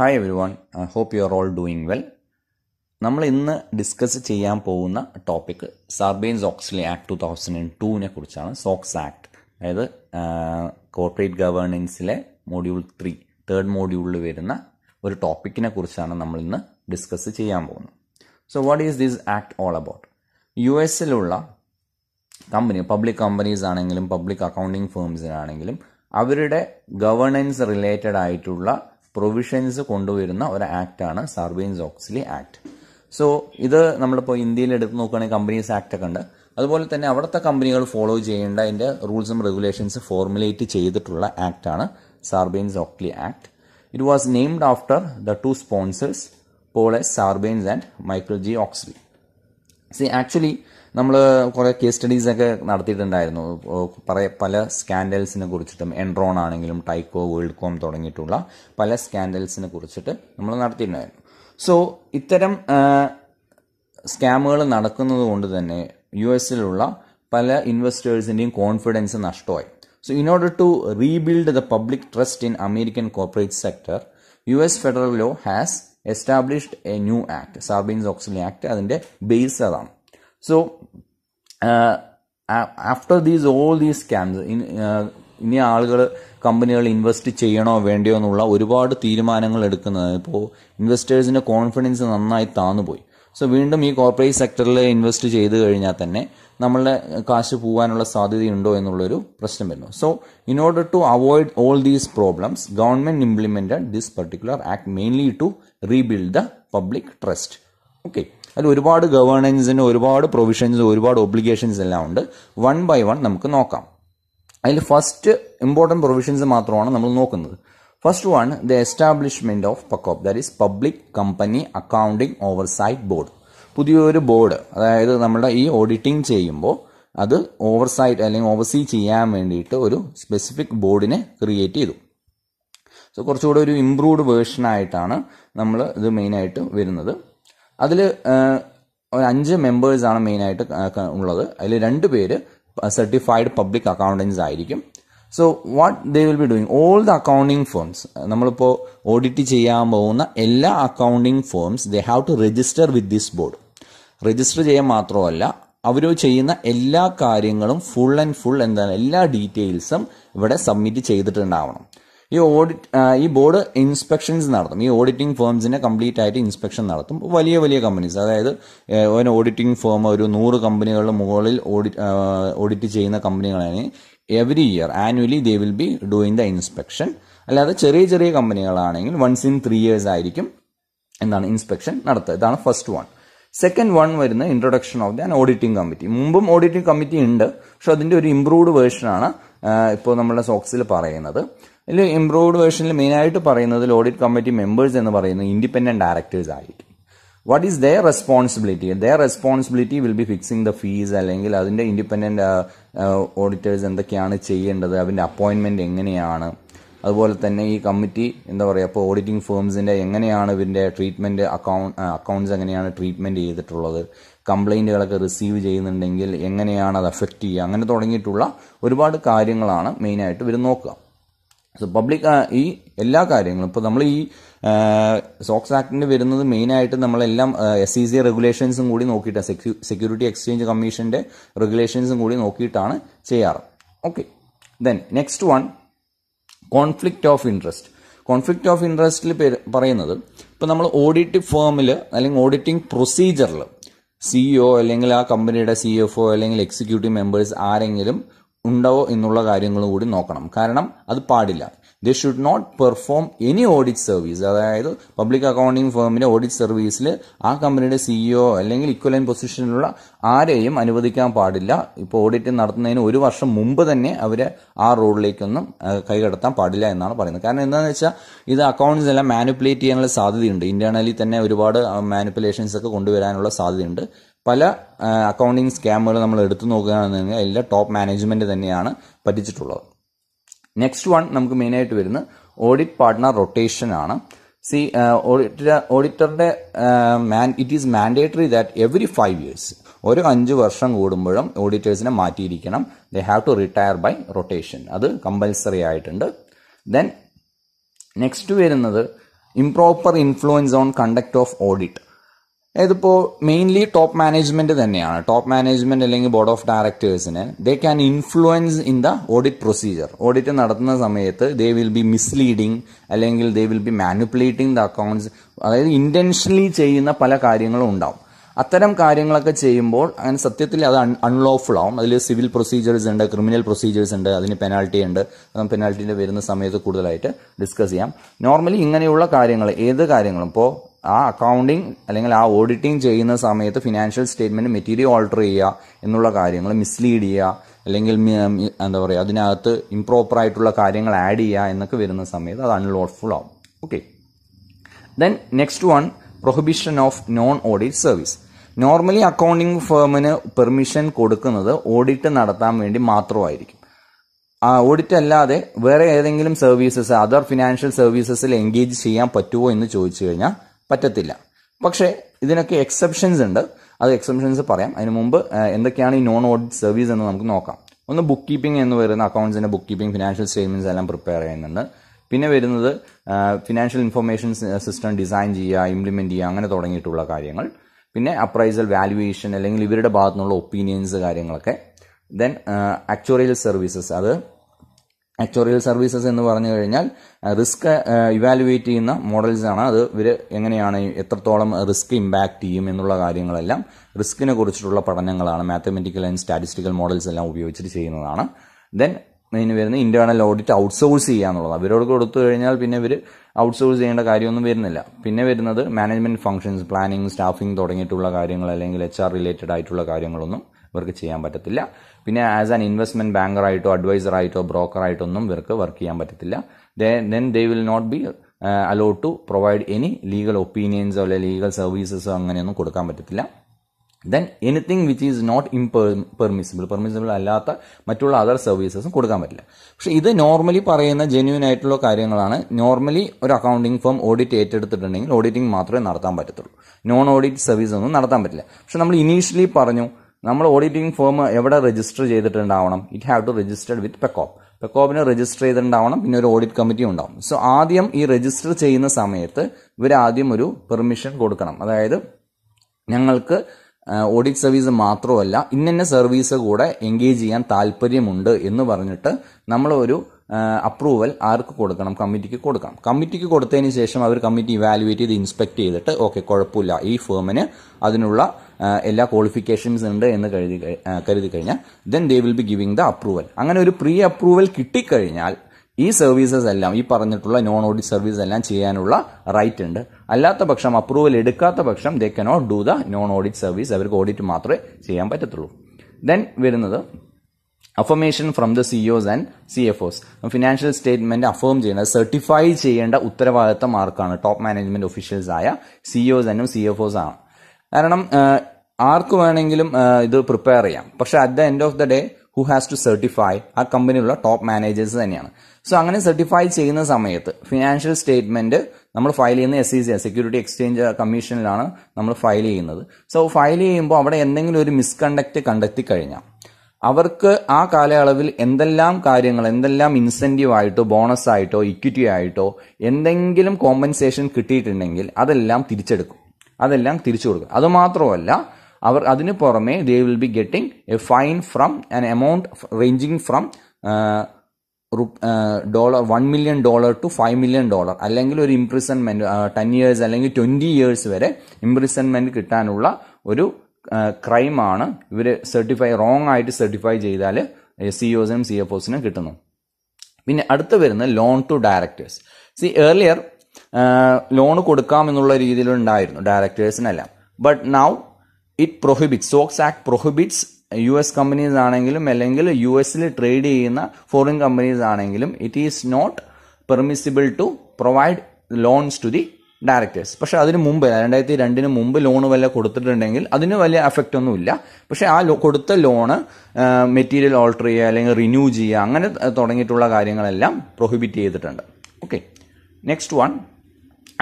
hi everyone I hope you are all doing well നമ്മൾ ഇന്ന് discuss ചെയ്യാൻ പോകുന്ന topic Sarbanes Oxley Act two thousand and ടൂവിനെ കുറിച്ചാണ് സോക്സ് ആക്ട് അതായത് കോർപ്പറേറ്റ് ഗവേണൻസിലെ മോഡ്യൂൾ ത്രീ തേർഡ് മോഡ്യൂളിൽ വരുന്ന ഒരു ടോപ്പിക്കിനെ കുറിച്ചാണ് നമ്മൾ ഇന്ന് ഡിസ്കസ് ചെയ്യാൻ പോകുന്നത് so what is this act all about U എസിലുള്ള കമ്പനി പബ്ലിക് കമ്പനീസ് ആണെങ്കിലും പബ്ലിക് അക്കൗണ്ടിങ് ഫേംസിനാണെങ്കിലും അവരുടെ ഗവേണൻസ് റിലേറ്റഡ് ആയിട്ടുള്ള പ്രൊവിഷൻസ് കൊണ്ടുവരുന്ന ഒരു ആണ് സർവെയിൻസ് ഓക്സിലി ആക്ട് സോ ഇത് നമ്മളിപ്പോൾ ഇന്ത്യയിൽ എടുത്ത് നോക്കുകയാണെങ്കിൽ കമ്പനീസ് ആക്ട് ഒക്കെ ഉണ്ട് അതുപോലെ തന്നെ അവിടുത്തെ കമ്പനികൾ ഫോളോ ചെയ്യേണ്ട അതിൻ്റെ റൂൾസും റെഗുലേഷൻസ് ഫോർമുലേറ്റ് ചെയ്തിട്ടുള്ള ആക്ടാണ് Sarbanes Oxley Act it was named after the two sponsors Paul Sarbanes and Michael G Oxley see actually നമ്മൾ കുറേ കേസ് സ്റ്റഡീസൊക്കെ നടത്തിയിട്ടുണ്ടായിരുന്നു പറയ പല സ്കാൻഡൽസിനെ കുറിച്ചിട്ടും എൻട്രോൺ ആണെങ്കിലും ടൈക്കോ വേൾഡ് കോം തുടങ്ങിയിട്ടുള്ള പല സ്കാൻഡൽസിനെ കുറിച്ചിട്ട് നമ്മൾ നടത്തിയിട്ടുണ്ടായിരുന്നു സോ ഇത്തരം സ്കാമുകൾ നടക്കുന്നത് കൊണ്ട് തന്നെ യു എസിലുള്ള പല ഇൻവെസ്റ്റേഴ്സിൻ്റെയും കോൺഫിഡൻസ് നഷ്ടമായി so in order to rebuild the public trust in American corporate sector U S federal law has established a new act Sarbanes Oxley Act അതിൻ്റെ ബേസ് അതാണ് So uh, after these all these scams, in uh, ഇനി ആളുകൾ കമ്പനികൾ invest ചെയ്യണോ വേണ്ടയോ എന്നുള്ള ഒരുപാട് തീരുമാനങ്ങൾ എടുക്കുന്നത് ഇപ്പോൾ ഇൻവെസ്റ്റേഴ്സിൻ്റെ കോൺഫിഡൻസ് നന്നായി താന്നുപോയി സോ വീണ്ടും ഈ കോർപ്പറേറ്റ് സെക്ടറിൽ ഇൻവെസ്റ്റ് ചെയ്ത് കഴിഞ്ഞാൽ തന്നെ നമ്മളുടെ കാശ് പോകാനുള്ള സാധ്യതയുണ്ടോ എന്നുള്ളൊരു പ്രശ്നം വരുന്നു so in order to avoid all these problems government implemented this particular act mainly to rebuild the public trust okay അതിൽ ഒരുപാട് ഗവേണൻസിന് ഒരുപാട് പ്രൊവിഷൻസ് ഒരുപാട് ഒബ്ലിഗേഷൻസ് എല്ലാം ഉണ്ട് വൺ ബൈ വൺ നമുക്ക് നോക്കാം അതിൽ ഫസ്റ്റ് ഇമ്പോർട്ടൻറ്റ് പ്രൊവിഷൻസ് മാത്രമാണ് നമ്മൾ നോക്കുന്നത് first one the establishment of PCAOB that is public company accounting oversight board പുതിയൊരു ബോർഡ് അതായത് നമ്മുടെ ഈ ഓഡിറ്റിംഗ് ചെയ്യുമ്പോൾ അത് ഓവർസൈറ്റ് അല്ലെങ്കിൽ ഓവർസീ ചെയ്യാൻ വേണ്ടിയിട്ട് ഒരു സ്പെസിഫിക് ബോർഡിനെ ക്രിയേറ്റ് ചെയ്തു സോ കുറച്ചുകൂടെ ഒരു ഇംപ്രൂവ്ഡ് വേർഷനായിട്ടാണ് നമ്മൾ ഇത് മെയിനായിട്ട് വരുന്നത് അതിൽ ഒരു അഞ്ച് മെമ്പേഴ്സാണ് മെയിനായിട്ട് ഉള്ളത് അതിൽ രണ്ട് പേര് സർട്ടിഫൈഡ് പബ്ലിക് അക്കൗണ്ടൻസ് ആയിരിക്കും so what they will be doing all the accounting firms നമ്മളിപ്പോൾ ഓഡിറ്റ് ചെയ്യാൻ പോകുന്ന എല്ലാ accounting firms they have to register with this board register ചെയ്യാൻ മാത്രമല്ല അവർ ചെയ്യുന്ന എല്ലാ കാര്യങ്ങളും ഫുൾ ആൻഡ് ഫുൾ എന്താണ് എല്ലാ ഡീറ്റെയിൽസും ഇവിടെ സബ്മിറ്റ് ചെയ്തിട്ടുണ്ടാവണം ഈ ഓഡിറ്റ് ഈ ബോർഡ് ഇൻസ്പെക്ഷൻസ് നടത്തും ഈ ഓഡിറ്റിംഗ് ഫേംസിന് കംപ്ലീറ്റ് ആയിട്ട് ഇൻസ്പെക്ഷൻ നടത്തും വലിയ വലിയ കമ്പനീസ് അതായത് ഒരു ഓഡിറ്റിംഗ് ഫേം ഒരു നൂറ് കമ്പനികളുടെ മുകളിൽ ഓഡിറ്റ് ഓഡിറ്റ് ചെയ്യുന്ന കമ്പനികളാണ് every year annually they will be doing the inspection അല്ലാതെ ചെറിയ ചെറിയ കമ്പനികളാണെങ്കിൽ വൺസ് ഇൻ ത്രീ ഇയേഴ്സ് ആയിരിക്കും എന്താണ് ഇൻസ്പെക്ഷൻ നടത്തുക ഇതാണ് ഫസ്റ്റ് വൺ സെക്കൻഡ് വൺ വരുന്ന introduction of the an auditing committee മുമ്പും ഓഡിറ്റിംഗ് കമ്മിറ്റി ഉണ്ട് പക്ഷെ അതിന്റെ ഒരു ഇംപ്രൂവ്ഡ് വേർഷനാണ് ഇപ്പോൾ നമ്മുടെ സോക്സിൽ പറയുന്നത് ഇതിൽ ഇംപ്രൂവ്ഡ് വേർഷനിൽ മെയിനായിട്ട് പറയുന്നത് ഓഡിറ്റ് കമ്മിറ്റി മെമ്പേഴ്സ് എന്ന് പറയുന്നത് ഇൻഡിപെൻഡൻറ്റ് ഡയറക്ടേഴ്സ് ആയിരിക്കും what is their responsibility their responsibility will be fixing the fees അല്ലെങ്കിൽ അതിൻ്റെ ഇൻഡിപെൻഡൻറ്റ് ഓഡിറ്റേഴ്സ് എന്തൊക്കെയാണ് ചെയ്യേണ്ടത് അതിൻ്റെ അപ്പോയിൻമെൻറ്റ് എങ്ങനെയാണ് അതുപോലെ തന്നെ ഈ കമ്മിറ്റി എന്താ പറയുക ഇപ്പോൾ ഓഡിറ്റിംഗ് ഫേംസിൻ്റെ എങ്ങനെയാണ് ഇതിൻ്റെ ട്രീറ്റ്മെൻറ്റ് അക്കൗണ്ട് അക്കൗണ്ട്സ് എങ്ങനെയാണ് ട്രീറ്റ്മെൻറ്റ് ചെയ്തിട്ടുള്ളത് കംപ്ലൈൻറ്റുകളൊക്കെ റിസീവ് ചെയ്യുന്നുണ്ടെങ്കിൽ എങ്ങനെയാണ് അത് അഫക്റ്റ് ചെയ്യുക അങ്ങനെ തുടങ്ങിയിട്ടുള്ള ഒരുപാട് കാര്യങ്ങളാണ് മെയിനായിട്ട് ഇവർ നോക്കുക സോ പബ്ലിക് ഈ എല്ലാ കാര്യങ്ങളും ഇപ്പോൾ നമ്മൾ ഈ സോക്സ് ആക്ടിന് വരുന്നത് മെയിനായിട്ട് നമ്മളെല്ലാം എസ് സി സി റെഗുലേഷൻസും കൂടി നോക്കിയിട്ടാണ് സെക്യൂരിറ്റി എക്സ്ചേഞ്ച് കമ്മീഷന്റെ റെഗുലേഷൻസും കൂടി നോക്കിയിട്ടാണ് ചെയ്യാറ് okay then next one conflict of interest conflict of ഇൻട്രസ്റ്റിൽ പറയുന്നത് ഇപ്പോൾ നമ്മൾ ഓഡിറ്റ് ഫേമിൽ അല്ലെങ്കിൽ ഓഡിറ്റിംഗ് പ്രൊസീജിയറിൽ സിഇഒ അല്ലെങ്കിൽ ആ കമ്പനിയുടെ സി എഫ് ഒ അല്ലെങ്കിൽ എക്സിക്യൂട്ടീവ് മെമ്പേഴ്സ് ആരെങ്കിലും ഉണ്ടോ എന്നുള്ള കാര്യങ്ങളും കൂടി നോക്കണം കാരണം അത് പാടില്ല they should not perform any audit service അതായത് പബ്ലിക് അക്കൗണ്ടിംഗ് ഫേമിന്റെ ഓഡിറ്റ് സർവീസിൽ ആ കമ്പനിയുടെ സിഇഒ അല്ലെങ്കിൽ ഇക്വലൈൻ പൊസിഷനിലുള്ള ആരെയും അനുവദിക്കാൻ പാടില്ല ഇപ്പോൾ ഓഡിറ്റ് നടത്തുന്നതിന് ഒരു വർഷം മുമ്പ് തന്നെ അവരെ ആ റോഡിലേക്കൊന്നും കൈകടത്താൻ പാടില്ല എന്നാണ് പറയുന്നത് കാരണം എന്താണെന്ന് വെച്ചാൽ ഇത് അക്കൗണ്ട്സ് എല്ലാം മാനിപ്പുലേറ്റ് ചെയ്യാനുള്ള സാധ്യതയുണ്ട് ഇന്റേണലി തന്നെ ഒരുപാട് മാനിപ്പുലേഷൻസ് ഒക്കെ കൊണ്ടുവരാനുള്ള സാധ്യതയുണ്ട് പല അക്കൗണ്ടിങ് സ്കാമുകൾ നമ്മൾ എടുത്തു നോക്കുകയാണെന്നുണ്ടെങ്കിൽ എല്ലാ ടോപ്പ് മാനേജ്മെന്റ് തന്നെയാണ് പറ്റിച്ചിട്ടുള്ളത് നെക്സ്റ്റ് വൺ നമുക്ക് മെയിനായിട്ട് വരുന്ന ഓഡിറ്റ് പാർട്ട്ണർ റൊട്ടേഷൻ ആണ് സി ഓഡിറ്റർ ഓഡിറ്ററുടെ it is mandatory that every five years ഓരോ അഞ്ച് വർഷം കൂടുമ്പോഴും ഓഡിറ്റേഴ്സിനെ മാറ്റിയിരിക്കണം they have to retire by rotation അത് കമ്പൽസറി ആയിട്ടുണ്ട് ദെൻ നെക്സ്റ്റ് വരുന്നത് improper influence on conduct of audit ഇതിപ്പോൾ മെയിൻലി ടോപ്പ് മാനേജ്മെന്റ് തന്നെയാണ് ടോപ്പ് മാനേജ്മെന്റ് അല്ലെങ്കിൽ ബോർഡ് ഓഫ് ഡയറക്ടേഴ്സിന് they can influence in the audit procedure audit നടത്തുന്ന സമയത്ത് ദേ വിൽ ബി മിസ്ലീഡിങ് അല്ലെങ്കിൽ they will B manipulating the accounts അതായത് intentionally ചെയ്യുന്ന പല കാര്യങ്ങളും ഉണ്ടാവും അത്തരം കാര്യങ്ങളൊക്കെ ചെയ്യുമ്പോൾ അങ്ങനെ സത്യത്തിൽ അത് അൺലോഫുൾ ആവും അതിൽ സിവിൽ പ്രൊസീജിയേഴ്സ് ഉണ്ട് ക്രിമിനൽ പ്രൊസീജിയേഴ്സ് ഉണ്ട് അതിന് പെനാൾട്ടി ഉണ്ട് പെനാൽറ്റിൻ്റെ വരുന്ന സമയത്ത് കൂടുതലായിട്ട് ഡിസ്കസ് ചെയ്യാം നോർമലി ഇങ്ങനെയുള്ള കാര്യങ്ങൾ ഏത് കാര്യങ്ങളും ഇപ്പോൾ ആ അക്കൗണ്ടിങ് അല്ലെങ്കിൽ ആ ഓഡിറ്റിംഗ് ചെയ്യുന്ന സമയത്ത് ഫിനാൻഷ്യൽ സ്റ്റേറ്റ്മെന്റ് മെറ്റീരിയൽ ഓൾട്ടർ ചെയ്യുക എന്നുള്ള കാര്യങ്ങൾ മിസ്ലീഡ് ചെയ്യുക അല്ലെങ്കിൽ എന്താ പറയുക അതിനകത്ത് ഇംപ്രോപ്പർ ആയിട്ടുള്ള കാര്യങ്ങൾ ആഡ് ചെയ്യുക എന്നൊക്കെ വരുന്ന സമയത്ത് അത് അൺലോട്ട്ഫുൾ ആവും okay then next one prohibition of non audit service normally accounting ഫേമിന് പെർമിഷൻ കൊടുക്കുന്നത് ഓഡിറ്റ് നടത്താൻ വേണ്ടി മാത്രമായിരിക്കും ആ ഓഡിറ്റ് അല്ലാതെ വേറെ ഏതെങ്കിലും സർവീസസ് അതർ ഫിനാൻഷ്യൽ സർവീസസിൽ എൻഗേജ് ചെയ്യാൻ പറ്റുമോ എന്ന് ചോദിച്ചു കഴിഞ്ഞാൽ പറ്റത്തില്ല പക്ഷേ ഇതിനൊക്കെ എക്സെപ്ഷൻസ് ഉണ്ട് അത് എക്സെപ്ഷൻസ് പറയാം അതിന് മുമ്പ് എന്തൊക്കെയാണ് ഈ നോൺ ഓഡിറ്റ് സർവീസ് എന്ന് നമുക്ക് നോക്കാം ഒന്ന് ബുക്ക് കീപ്പിംഗ് എന്ന് വരുന്ന അക്കൗണ്ട്സിൻ്റെ ബുക്ക് കീപ്പിംഗ് ഫിനാൻഷ്യൽ സ്റ്റേറ്റ്മെൻസ് എല്ലാം പ്രിപ്പയർ ചെയ്യുന്നുണ്ട് പിന്നെ വരുന്നത് ഫിനാൻഷ്യൽ ഇൻഫർമേഷൻ സിസ്റ്റം ഡിസൈൻ ചെയ്യുക ഇംപ്ലിമെൻറ്റ് ചെയ്യുക അങ്ങനെ തുടങ്ങിയിട്ടുള്ള കാര്യങ്ങൾ പിന്നെ അപ്രൈസൽ വാല്യുവേഷൻ അല്ലെങ്കിൽ ഇവരുടെ ഭാഗത്തുനിന്നുള്ള ഒപ്പീനിയൻസ് കാര്യങ്ങളൊക്കെ ദെൻ ആക്ച്വറിയൽ സർവീസസ് അത് ആക്ച്വറിയൽ സർവീസസ് എന്ന് പറഞ്ഞു കഴിഞ്ഞാൽ റിസ്ക് ഇവാലുവേറ്റ് ചെയ്യുന്ന മോഡൽസ് ആണ് അത് ഇവർ എങ്ങനെയാണ് എത്രത്തോളം റിസ്ക് ഇമ്പാക്റ്റ് ചെയ്യും എന്നുള്ള കാര്യങ്ങളെല്ലാം റിസ്കിനെ കുറിച്ചിട്ടുള്ള പഠനങ്ങളാണ് മാത്തമെറ്റിക്കൽ ആൻഡ് സ്റ്റാറ്റിസ്റ്റിക്കൽ മോഡൽസ് എല്ലാം ഉപയോഗിച്ചിട്ട് ചെയ്യുന്നതാണ് ദെൻ മെയിൻ വരുന്ന ഇന്റേണൽ ഓഡിറ്റ് ഔട്ട്സോഴ്സ് ചെയ്യുക എന്നുള്ളത് അവരോട് കൊടുത്തു കഴിഞ്ഞാൽ പിന്നെ ഇവർ ഔട്ട്സോഴ്സ് ചെയ്യേണ്ട കാര്യമൊന്നും വരുന്നില്ല പിന്നെ വരുന്നത് മാനേജ്മെന്റ് ഫംഗ്ഷൻസ് പ്ലാനിങ് സ്റ്റാഫിംഗ് തുടങ്ങിയിട്ടുള്ള കാര്യങ്ങൾ അല്ലെങ്കിൽ എച്ച് ആർ റിലേറ്റഡ് ആയിട്ടുള്ള കാര്യങ്ങളൊന്നും ഇവർക്ക് ചെയ്യാൻ പറ്റത്തില്ല പിന്നെ ആസ് ആൻ ഇൻവെസ്റ്റ്മെന്റ് ബാങ്കറായിട്ടോ അഡ്വൈസറായിട്ടോ ബ്രോക്കറായിട്ടോ ഒന്നും ഇവർക്ക് വർക്ക് ചെയ്യാൻ പറ്റത്തില്ല then they will not be allow to provide any legal ഒപ്പീനിയൻസോ അല്ലെ ലീഗൽ സർവീസസോ അങ്ങനെയൊന്നും കൊടുക്കാൻ പറ്റത്തില്ല then anything which is not imper permissible permissible അല്ലാത്ത മറ്റുള്ള അതർ സർവീസസും കൊടുക്കാൻ പറ്റില്ല പക്ഷേ ഇത് നോർമലി പറയുന്ന ജെന്യൂൻ ആയിട്ടുള്ള കാര്യങ്ങളാണ് നോർമലി ഒരു അക്കൗണ്ടിങ് ഫോം ഓഡിറ്റ് ഏറ്റെടുത്തിട്ടുണ്ടെങ്കിൽ ഓഡിറ്റിംഗ് മാത്രമേ നടത്താൻ പറ്റത്തുള്ളൂ നോൺ ഓഡിറ്റ് സർവീസ് ഒന്നും നടത്താൻ പറ്റില്ല പക്ഷെ നമ്മൾ ഇനീഷ്യലി പറഞ്ഞു നമ്മൾ ഓഡിറ്റിംഗ് ഫോം എവിടെ രജിസ്റ്റർ ചെയ്തിട്ടുണ്ടാവണം it have to registered with PCAOB പെക്കോപ്പിനെ രജിസ്റ്റർ ചെയ്തിട്ടുണ്ടാവണം പിന്നെ ഒരു ഓഡിറ്റ് കമ്മിറ്റി ഉണ്ടാവും സോ ആദ്യം ഈ രജിസ്റ്റർ ചെയ്യുന്ന സമയത്ത് ഇവർ ആദ്യം ഒരു പെർമിഷൻ കൊടുക്കണം അതായത് ഞങ്ങൾക്ക് ഓഡിറ്റ് സർവീസ് മാത്രമല്ല ഇന്ന സർവീസ് കൂടെ എൻഗേജ് ചെയ്യാൻ താല്പര്യമുണ്ട് എന്ന് പറഞ്ഞിട്ട് നമ്മൾ ഒരു അപ്രൂവൽ ആർക്ക് കൊടുക്കണം കമ്മിറ്റിക്ക് കൊടുക്കണം കമ്മിറ്റിക്ക് കൊടുത്തതിന് ശേഷം അവർ കമ്മിറ്റി ഇവാലുവേറ്റ് ചെയ്ത് ഇൻസ്പെക്ട് ചെയ്തിട്ട് ഓക്കെ കുഴപ്പമില്ല ഈ ഫേമിന് അതിനുള്ള എല്ലാ ക്വാളിഫിക്കേഷൻസ് ഉണ്ട് എന്ന് കരുതി കരുതി കഴിഞ്ഞാൽ then they will be giving the approval അങ്ങനെ ഒരു പ്രീ അപ്രൂവൽ കിട്ടിക്കഴിഞ്ഞാൽ ഈ സർവീസസ് എല്ലാം ഈ പറഞ്ഞിട്ടുള്ള നോൺ ഓഡിറ്റ് സർവീസ് എല്ലാം ചെയ്യാനുള്ള റൈറ്റ് ഉണ്ട് അല്ലാത്ത പക്ഷം അപ്രൂവൽ എടുക്കാത്ത പക്ഷം they cannot do the non audit service അവർക്ക് ഓഡിറ്റ് മാത്രമേ ചെയ്യാൻ പറ്റത്തുള്ളൂ ദെൻ വരുന്നത് affirmation from the CEOs and C F Os financial statement affirm ചെയ്യുന്നത് സർട്ടിഫൈ ചെയ്യേണ്ട ഉത്തരവാദിത്തം ആർക്കാണ് ടോപ്പ് മാനേജ്മെന്റ് ഒഫീഷ്യൽസ് ആയ സിഇഒസ് ആൻഡും സി എഫ് ഒസ് ആണ് കാരണം ആർക്ക് വേണമെങ്കിലും ഇത് പ്രിപ്പയർ ചെയ്യാം പക്ഷെ at the end of the day who has to certify ആ കമ്പനിയിലുള്ള ടോപ്പ് മാനേജേഴ്സ് തന്നെയാണ് സോ അങ്ങനെ സർട്ടിഫൈ ചെയ്യുന്ന സമയത്ത് ഫിനാൻഷ്യൽ സ്റ്റേറ്റ്മെന്റ് നമ്മൾ ഫയൽ ചെയ്യുന്ന എസ് സി സെക്യൂരിറ്റി എക്സ്ചേഞ്ച് കമ്മീഷനിലാണ് നമ്മൾ ഫയൽ ചെയ്യുന്നത് സോ ഫയൽ ചെയ്യുമ്പോൾ അവിടെ എന്തെങ്കിലും ഒരു മിസ്കണ്ടക്ട് കണ്ടെത്തി കഴിഞ്ഞാൽ അവർക്ക് ആ കാലയളവിൽ എന്തെല്ലാം കാര്യങ്ങൾ എന്തെല്ലാം ഇൻസെൻറ്റീവ് ആയിട്ടോ ബോണസ് ആയിട്ടോ ഇക്വിറ്റി ആയിട്ടോ എന്തെങ്കിലും കോമ്പൻസേഷൻ കിട്ടിയിട്ടുണ്ടെങ്കിൽ അതെല്ലാം തിരിച്ചെടുക്കും അതെല്ലാം തിരിച്ചു കൊടുക്കും അതുമാത്രമല്ല അവർ അതിന് പുറമെ they will be getting a fine from an amount ranging from dollar one million dollar to five million dollar അല്ലെങ്കിൽ ഒരു ഇംപ്രിസൺമെന്റ് ടെൻ ഇയേഴ്സ് അല്ലെങ്കിൽ ട്വന്റി ഇയേഴ്സ് വരെ ഇംപ്രിസൺമെന്റ് കിട്ടാനുള്ള ഒരു ക്രൈമാണ് ഇവർ സർട്ടിഫൈ റോങ് ആയിട്ട് സർട്ടിഫൈ ചെയ്താൽ സി ഒസിനും e സി എഫ് ഒസിനും കിട്ടുന്നു പിന്നെ അടുത്ത് വരുന്നത് loan to directors see earlier loan കൊടുക്കാം എന്നുള്ള രീതിയിലുണ്ടായിരുന്നു ഡയറക്ടേഴ്സിനെല്ലാം but now it prohibits SOX act prohibits U S companies ആണെങ്കിലും അല്ലെങ്കിൽ യു എസിൽ ട്രേഡ് ചെയ്യുന്ന ഫോറിൻ കമ്പനീസ് ആണെങ്കിലും it is not permissible to provide loans to the directors പക്ഷെ അതിന് മുമ്പ് രണ്ടായിരത്തി രണ്ടിന് മുമ്പ് ലോൺ വല്ല കൊടുത്തിട്ടുണ്ടെങ്കിൽ അതിന് വലിയ എഫക്റ്റ് ഒന്നുമില്ല പക്ഷെ ആ കൊടുത്ത ലോണ് മെറ്റീരിയൽ ഓൾട്ടർ ചെയ്യുക അല്ലെങ്കിൽ റിന്യൂ ചെയ്യുക അങ്ങനെ തുടങ്ങിയിട്ടുള്ള കാര്യങ്ങളെല്ലാം പ്രൊഹിബിറ്റ് ചെയ്തിട്ടുണ്ട് ഓക്കെ നെക്സ്റ്റ് വൺ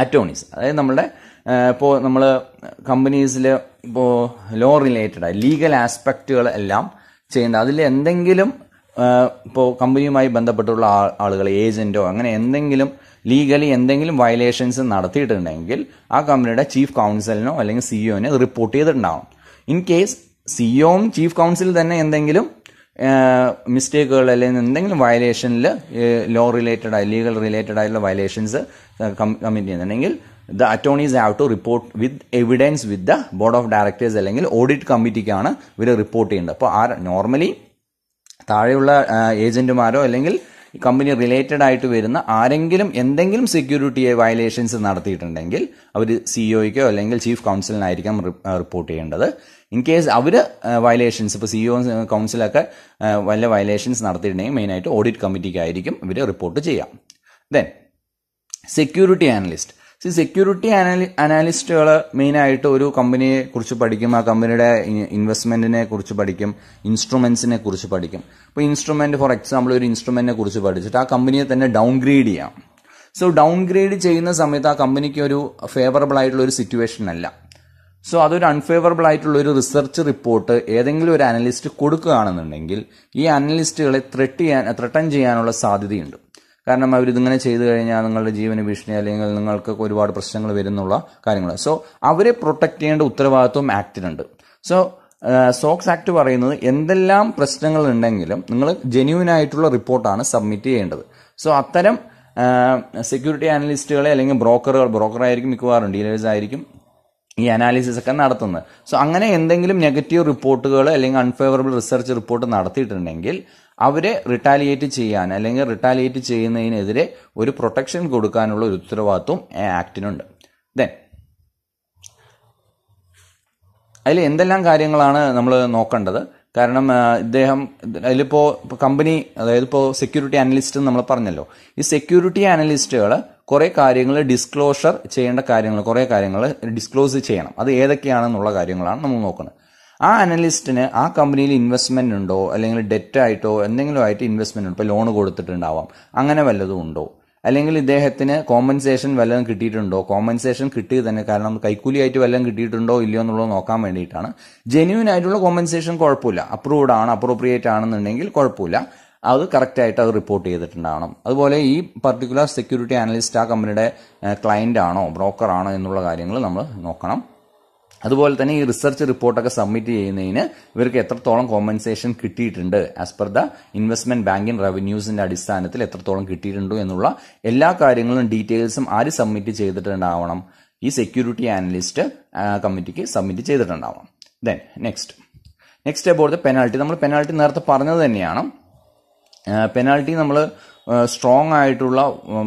അറ്റോണീസ് അതായത് നമ്മുടെ ഇപ്പോൾ നമ്മൾ കമ്പനീസിൽ ഇപ്പോൾ ലോ റിലേറ്റഡ് ലീഗൽ ആസ്പെക്റ്റുകൾ എല്ലാം ചെയ്യേണ്ട അതിൽ എന്തെങ്കിലും ഇപ്പോൾ കമ്പനിയുമായി ബന്ധപ്പെട്ടുള്ള ആളുകൾ ഏജൻറ്റോ അങ്ങനെ എന്തെങ്കിലും ലീഗലി എന്തെങ്കിലും വയലേഷൻസ് നടത്തിയിട്ടുണ്ടെങ്കിൽ ആ കമ്പനിയുടെ ചീഫ് കൗൺസിലിനോ അല്ലെങ്കിൽ സിഇഒനെ e റിപ്പോർട്ട് ചെയ്തിട്ടുണ്ടാവും ഇൻ കേസ് സിഇഒയും ചീഫ് കൗൺസിൽ തന്നെ എന്തെങ്കിലും മിസ്റ്റേക്കുകൾ അല്ലെങ്കിൽ എന്തെങ്കിലും വയലേഷനിൽ ലോ റിലേറ്റഡ് ആയി ലീഗൽ റിലേറ്റഡ് ആയിട്ടുള്ള വയലേഷൻസ് കമ്മിറ്റ് ചെയ്യുന്നുണ്ടെങ്കിൽ the attorneys have to report with evidence with the board of directors അല്ലെങ്കിൽ ഓഡിറ്റ് കമ്മിറ്റിക്കാണ് ഇവർ റിപ്പോർട്ട് ചെയ്യേണ്ടത് അപ്പോൾ ആ നോർമലി താഴെയുള്ള ഏജന്റുമാരോ അല്ലെങ്കിൽ ഈ കമ്പനി റിലേറ്റഡ് ആയിട്ട് വരുന്ന ആരെങ്കിലും എന്തെങ്കിലും സെക്യൂരിറ്റിയെ വയലേഷൻസ് നടത്തിയിട്ടുണ്ടെങ്കിൽ അവർ സിഇഒയ്ക്കോ e അല്ലെങ്കിൽ ചീഫ് കൗൺസിലിനായിരിക്കാം റിപ്പോർട്ട് ചെയ്യേണ്ടത് ഇൻ കേസ് അവർ വയലേഷൻസ് ഇപ്പോൾ സിഇഒ കൗൺസിലൊക്കെ വല്ല വയലേഷൻസ് നടത്തിയിട്ടുണ്ടെങ്കിൽ മെയിനായിട്ട് ഓഡിറ്റ് കമ്മിറ്റിക്കായിരിക്കും ഇവർ റിപ്പോർട്ട് ചെയ്യാം then security analyst see security അനാലി അനാലിസ്റ്റുകൾ മെയിനായിട്ട് ഒരു കമ്പനിയെ കുറിച്ച് പഠിക്കും ആ കമ്പനിയുടെ ഇൻവെസ്റ്റ്മെന്റിനെ കുറിച്ച് പഠിക്കും ഇൻസ്ട്രുമെന്റ്സിനെ കുറിച്ച് പഠിക്കും അപ്പോൾ ഇൻസ്ട്രുമെന്റ് ഫോർ എക്സാമ്പിൾ ഒരു ഇൻസ്ട്രുമെന്റിനെ കുറിച്ച് പഠിച്ചിട്ട് ആ കമ്പനിയെ തന്നെ ഡൗൺഗ്രേഡ് ചെയ്യാം സോ ഡൗൺഗ്രേഡ് ചെയ്യുന്ന സമയത്ത് ആ കമ്പനിക്ക് ഒരു ഫേവറബിൾ ആയിട്ടുള്ള ഒരു സിറ്റുവേഷൻ അല്ല സോ അതൊരു അൺഫേവറബിൾ ആയിട്ടുള്ള ഒരു റിസർച്ച് റിപ്പോർട്ട് ഏതെങ്കിലും ഒരു അനലിസ്റ്റ് കൊടുക്കുകയാണെന്നുണ്ടെങ്കിൽ ഈ അനലിസ്റ്റുകളെ ത്രെട്ട് ചെയ്യാൻ ത്രെട്ടൺ ചെയ്യാനുള്ള സാധ്യതയുണ്ട് കാരണം അവരിതിങ്ങനെ ചെയ്തു കഴിഞ്ഞാൽ നിങ്ങളുടെ ജീവന ഭീഷണി അല്ലെങ്കിൽ നിങ്ങൾക്ക് ഒരുപാട് പ്രശ്നങ്ങൾ വരുന്നുള്ള കാര്യങ്ങൾ സോ അവരെ പ്രൊട്ടക്ട് ചെയ്യേണ്ട ഉത്തരവാദിത്വം ആക്ടിനുണ്ട് സോ സോക്സ് ആക്ട് പറയുന്നത് എന്തെല്ലാം പ്രശ്നങ്ങൾ ഉണ്ടെങ്കിലും നിങ്ങൾ ജെന്യൂൻ ആയിട്ടുള്ള റിപ്പോർട്ടാണ് സബ്മിറ്റ് ചെയ്യേണ്ടത് സോ അത്തരം സെക്യൂരിറ്റി അനലിസ്റ്റുകളെ അല്ലെങ്കിൽ ബ്രോക്കറുകൾ ബ്രോക്കറായിരിക്കും മിക്കവാറും ഡീലേഴ്സ് ആയിരിക്കും ഈ അനാലിസിസ് ഒക്കെ നടത്തുന്നത് സോ അങ്ങനെ എന്തെങ്കിലും നെഗറ്റീവ് റിപ്പോർട്ടുകൾ അല്ലെങ്കിൽ അൺഫേവറബിൾ റിസർച്ച് റിപ്പോർട്ട് നടത്തിയിട്ടുണ്ടെങ്കിൽ അവരെ റിട്ടാലിയേറ്റ് ചെയ്യാൻ അല്ലെങ്കിൽ റിട്ടാലിയേറ്റ് ചെയ്യുന്നതിനെതിരെ ഒരു പ്രൊട്ടക്ഷൻ കൊടുക്കാനുള്ള ഒരു ഉത്തരവാദിത്വം ആക്ടിനുണ്ട് ദെൻ അതിൽ എന്തെല്ലാം കാര്യങ്ങളാണ് നമ്മൾ നോക്കേണ്ടത് കാരണം ഇദ്ദേഹം അതിലിപ്പോൾ കമ്പനി അതായത് ഇപ്പോൾ സെക്യൂരിറ്റി അനലിസ്റ്റ് നമ്മൾ പറഞ്ഞല്ലോ ഈ സെക്യൂരിറ്റി അനലിസ്റ്റുകൾ കുറേ കാര്യങ്ങൾ ഡിസ്ക്ലോഷർ ചെയ്യേണ്ട കാര്യങ്ങൾ കുറേ കാര്യങ്ങൾ ഡിസ്ക്ലോസ് ചെയ്യണം അത് ഏതൊക്കെയാണെന്നുള്ള കാര്യങ്ങളാണ് നമ്മൾ നോക്കുന്നത് ആ അനലിസ്റ്റിന് ആ കമ്പനിയിൽ ഇൻവെസ്റ്റ്മെന്റ് ഉണ്ടോ അല്ലെങ്കിൽ ഡെറ്റ് ആയിട്ടോ എന്തെങ്കിലും ആയിട്ട് ഇൻവെസ്റ്റ്മെന്റ് ഉണ്ടോ ഇപ്പോൾ ലോൺ കൊടുത്തിട്ടുണ്ടാവാം അങ്ങനെ വല്ലതും ഉണ്ടോ അല്ലെങ്കിൽ ഇദ്ദേഹത്തിന് കോമ്പൻസേഷൻ വല്ലതും കിട്ടിയിട്ടുണ്ടോ കോമ്പൻസേഷൻ കിട്ടിയത് തന്നെ കാരണം കൈക്കൂലിയായിട്ട് വല്ലതും കിട്ടിയിട്ടുണ്ടോ ഇല്ലയോ എന്നുള്ളത് നോക്കാൻ വേണ്ടിയിട്ടാണ് ജെന്യൂൻ ആയിട്ടുള്ള കോമ്പൻസേഷൻ കുഴപ്പമില്ല അപ്രൂവ്ഡ് ആണ് അപ്രോപ്രിയേറ്റ് ആണെന്നുണ്ടെങ്കിൽ കുഴപ്പമില്ല അത് കറക്റ്റായിട്ട് അത് റിപ്പോർട്ട് ചെയ്തിട്ടുണ്ടാവണം അതുപോലെ ഈ പർട്ടിക്കുലർ സെക്യൂരിറ്റി അനലിസ്റ്റ് ആ കമ്പനിയുടെ ക്ലയന്റ് ആണോ ബ്രോക്കർ ആണോ എന്നുള്ള കാര്യങ്ങൾ നമ്മൾ നോക്കണം അതുപോലെ തന്നെ ഈ റിസർച്ച് റിപ്പോർട്ടൊക്കെ സബ്മിറ്റ് ചെയ്യുന്നതിന് ഇവർക്ക് എത്രത്തോളം കോമ്പൻസേഷൻ കിട്ടിയിട്ടുണ്ട് as per the investment banking റവന്യൂസിന്റെ അടിസ്ഥാനത്തിൽ എത്രത്തോളം കിട്ടിയിട്ടുണ്ടോ എന്നുള്ള എല്ലാ കാര്യങ്ങളും ഡീറ്റെയിൽസും ആര് സബ്മിറ്റ് ചെയ്തിട്ടുണ്ടാവണം ഈ സെക്യൂരിറ്റി അനലിസ്റ്റ് കമ്മിറ്റിക്ക് സബ്മിറ്റ് ചെയ്തിട്ടുണ്ടാവണം then next next about the penalty നമ്മൾ പെനാൾട്ടി നേരത്തെ പറഞ്ഞത് തന്നെയാണ് പെനാൾട്ടി നമ്മൾ സ്ട്രോങ് ആയിട്ടുള്ള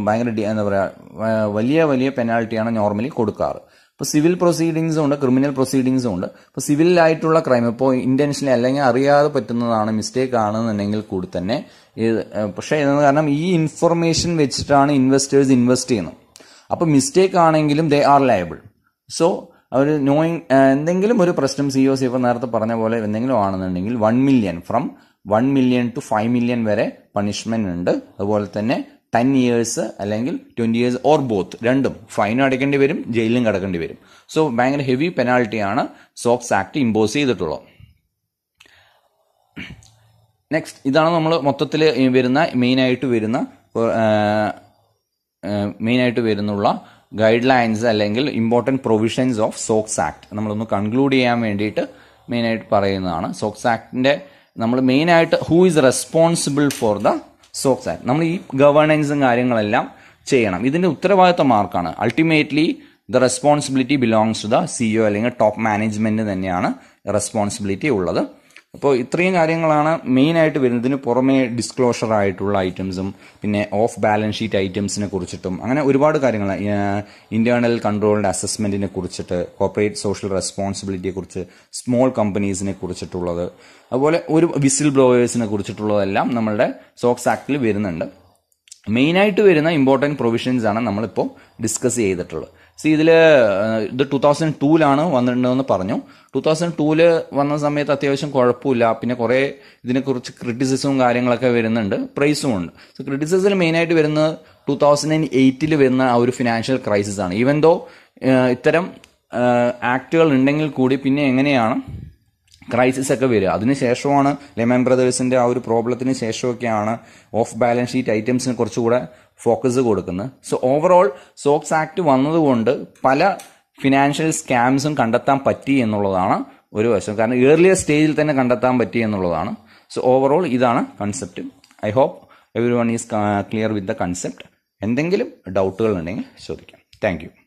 ഭയങ്കര എന്താ പറയുക വലിയ വലിയ പെനാൾട്ടിയാണ് നോർമലി കൊടുക്കാറ് ഇപ്പോൾ സിവിൽ പ്രൊസീഡിങ്സും ഉണ്ട് ക്രിമിനൽ പ്രൊസീഡിങ്സും ഉണ്ട് ഇപ്പോൾ സിവിലായിട്ടുള്ള ക്രൈം ഇപ്പോൾ ഇൻറ്റൻഷനലി അല്ലെങ്കിൽ അറിയാതെ പറ്റുന്നതാണ് മിസ്റ്റേക്ക് ആണെന്നുണ്ടെങ്കിൽ കൂടി തന്നെ പക്ഷേ കാരണം ഈ ഇൻഫർമേഷൻ വെച്ചിട്ടാണ് ഇൻവെസ്റ്റേഴ്സ് ഇൻവെസ്റ്റ് ചെയ്യുന്നത് അപ്പോൾ മിസ്റ്റേക്ക് ആണെങ്കിലും ദേ ആർ ലയബിൾ സോ അവർ നോയിങ് എന്തെങ്കിലും ഒരു പ്രശ്നം സി ഒ സി ഇപ്പോൾ നേരത്തെ പറഞ്ഞ പോലെ എന്തെങ്കിലും ആണെന്നുണ്ടെങ്കിൽ one million from one million to five million വരെ പണിഷ്മെൻ്റ് ഉണ്ട് അതുപോലെ തന്നെ ടെൻ ഇയേഴ്സ് അല്ലെങ്കിൽ ട്വൻറ്റി ഇയേഴ്സ് ഓർ ബോത്ത് രണ്ടും ഫൈനും അടയ്ക്കേണ്ടി വരും ജയിലിലും കിടക്കേണ്ടി വരും സോ ഭയങ്കര ഹെവി പെനാൾട്ടിയാണ് സോക്സ് ആക്ട് ഇമ്പോസ് ചെയ്തിട്ടുള്ളത് നെക്സ്റ്റ് ഇതാണ് നമ്മൾ മൊത്തത്തിൽ വരുന്ന മെയിനായിട്ട് വരുന്ന മെയിനായിട്ട് വരുന്നുള്ള ഗൈഡ് ലൈൻസ് അല്ലെങ്കിൽ important provisions of SOX act നമ്മളൊന്ന് കൺക്ലൂഡ് ചെയ്യാൻ വേണ്ടിയിട്ട് മെയിനായിട്ട് പറയുന്നതാണ് സോക്സ് ആക്ടിൻ്റെ നമ്മൾ മെയിനായിട്ട് who is responsible for the SOX act നമ്മൾ ഈ ഗവേണൻസും കാര്യങ്ങളെല്ലാം ചെയ്യണം ഇതിൻ്റെ ഉത്തരവാദിത്വം മാർക്കാണ് ultimately the responsibility belongs to the CEO അല്ലെങ്കിൽ ടോപ്പ് മാനേജ്മെൻറ്റ് തന്നെയാണ് റെസ്പോൺസിബിലിറ്റി ഉള്ളത് അപ്പോൾ ഇത്രയും കാര്യങ്ങളാണ് മെയിനായിട്ട് വരുന്നതിന് പുറമേ ഡിസ്ക്ലോഷർ ആയിട്ടുള്ള ഐറ്റംസും പിന്നെ ഓഫ് ബാലൻസ് ഷീറ്റ് ഐറ്റംസിനെ കുറിച്ചിട്ടും അങ്ങനെ ഒരുപാട് കാര്യങ്ങൾ ഇന്റേണൽ കൺട്രോൾഡ് അസസ്മെന്റിനെ കുറിച്ചിട്ട് കോർപ്പറേറ്റ് സോഷ്യൽ റെസ്പോൺസിബിലിറ്റിയെ കുറിച്ച് സ്മോൾ കമ്പനീസിനെ കുറിച്ചിട്ടുള്ളത് അതുപോലെ ഒരു വിസിൽ ബ്ലോവേഴ്സിനെ കുറിച്ചിട്ടുള്ളതെല്ലാം നമ്മളുടെ സോക്സ് ആക്ടിൽ വരുന്നുണ്ട് മെയിനായിട്ട് വരുന്ന ഇമ്പോർട്ടൻറ്റ് പ്രൊവിഷൻസ് ആണ് നമ്മളിപ്പോൾ ഡിസ്കസ് ചെയ്തിട്ടുള്ളത് സി ഇതിൽ ഇത് ടു തൗസൻഡ് ടൂലാണ് വന്നിട്ടുണ്ടെന്ന് പറഞ്ഞു ടു തൗസൻഡ് ടൂല് വന്ന സമയത്ത് അത്യാവശ്യം കുഴപ്പമില്ല പിന്നെ കുറേ ഇതിനെക്കുറിച്ച് ക്രിറ്റിസിസവും കാര്യങ്ങളൊക്കെ വരുന്നുണ്ട് പ്രൈസും ഉണ്ട് സോ ക്രിറ്റിസിസിൽ മെയിനായിട്ട് വരുന്നത് ടു തൗസൻഡ് ആൻഡ് എയ്റ്റിൽ വരുന്ന ആ ഒരു ഫിനാൻഷ്യൽ ക്രൈസിസ് ആണ് ഈവൻ ദോ ഇത്തരം ആക്റ്റുകൾ ഉണ്ടെങ്കിൽ കൂടി പിന്നെ എങ്ങനെയാണ് ക്രൈസിസ് ഒക്കെ വരിക അതിനുശേഷമാണ് ലെമൻ ബ്രദേഴ്സിന്റെ ആ ഒരു പ്രോബ്ലത്തിന് ശേഷമൊക്കെയാണ് ഓഫ് ബാലൻസ് ഷീറ്റ് ഐറ്റംസിന് കുറച്ചുകൂടെ ഫോക്കസ് കൊടുക്കുന്നത് സോ ഓവറോൾ സോക്സ് ആക്ട് വന്നതുകൊണ്ട് പല ഫിനാൻഷ്യൽ സ്കാംസും കണ്ടെത്താൻ പറ്റി എന്നുള്ളതാണ് ഒരു വശം കാരണം ഏർലിയർ സ്റ്റേജിൽ തന്നെ കണ്ടെത്താൻ പറ്റി എന്നുള്ളതാണ് സോ ഓവറോൾ ഇതാണ് concept I hope everyone is clear with the concept എന്തെങ്കിലും ഡൗട്ടുകൾ ഉണ്ടെങ്കിൽ ചോദിക്കാം താങ്ക്